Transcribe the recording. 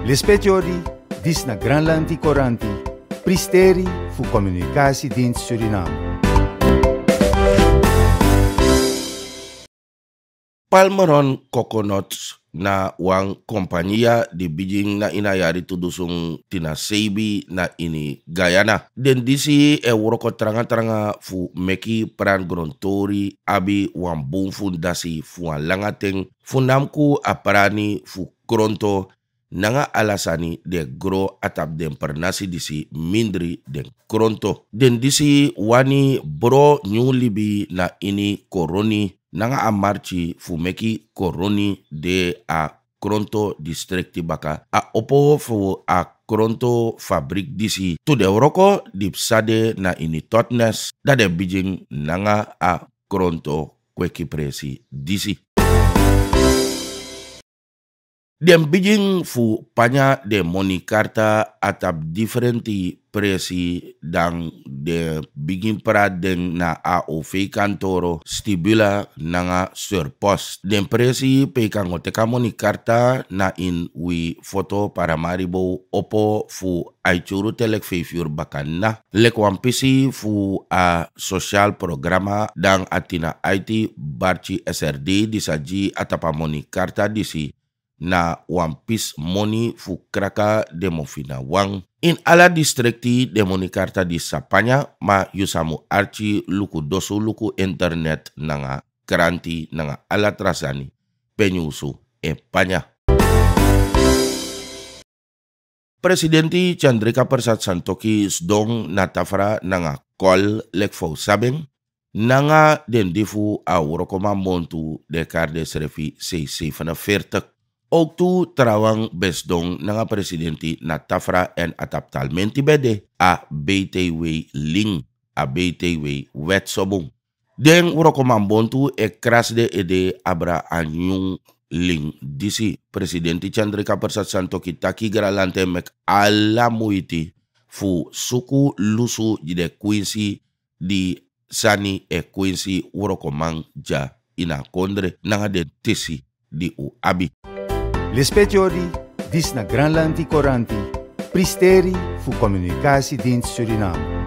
Le speciori dis na Granlandi Coranti, pristeri fu communicatie din Suriname. Palmeron Coconuts na wang kompanya di Beijing na inayari tina tinasebi na ini Guyana. Den disi e woroko teranga-teranga fu meki peran grontori abi wang bung fundasi fu langateng funamku aparani fu kronto nanga alasani de gro atap den pernasi disi mindri den kronto. Den disi wani bro nyu libi na ini koroni nanga amarchi fumeki koroni de a kronto distrikti baka a opo fu a kronto fabrik disi tu de roko dipsade na ini totnes dade bijing nanga a kronto kweki presi disi Dem bijing fu panya de moni karta atap differenti presi dan de pra deng na AOV kantoro stibula nanga surpos. Dem presi pekango moni karta na in wi foto para maribo opo fu aichuru telek fefiur na. Lek wampisi fu a social programa dan atina IT barci SRD disaji atapa moni karta disi na one piece money fu kraka demo fina wang. In ala distrikti demo ni karta di Sapanya ma yusamu archi luku dosu luku internet nanga garanti nanga alat rasani penyusu panya. Presidenti Chandrika Persat Santoki sdong natafra nanga kol lekfo sabeng nanga dendifu difu a worokoma montu de karde serefi 647. Oktu tu trawang besdong nanga presidenti na tafra en ataptal mentibede a BTW ling a BTW wet sobong. Den tu e krasde ede abra anyung ling disi presidenti Chandrika Persat kita taki garalante mek ala fu suku lusu jide Quincy di sani e Quincy urokomang ja ina kondre nanga de tisi di u abi. Lispetiori, Disna Granlanti Coranti, Pristeri voor Communicatiedienst Suriname.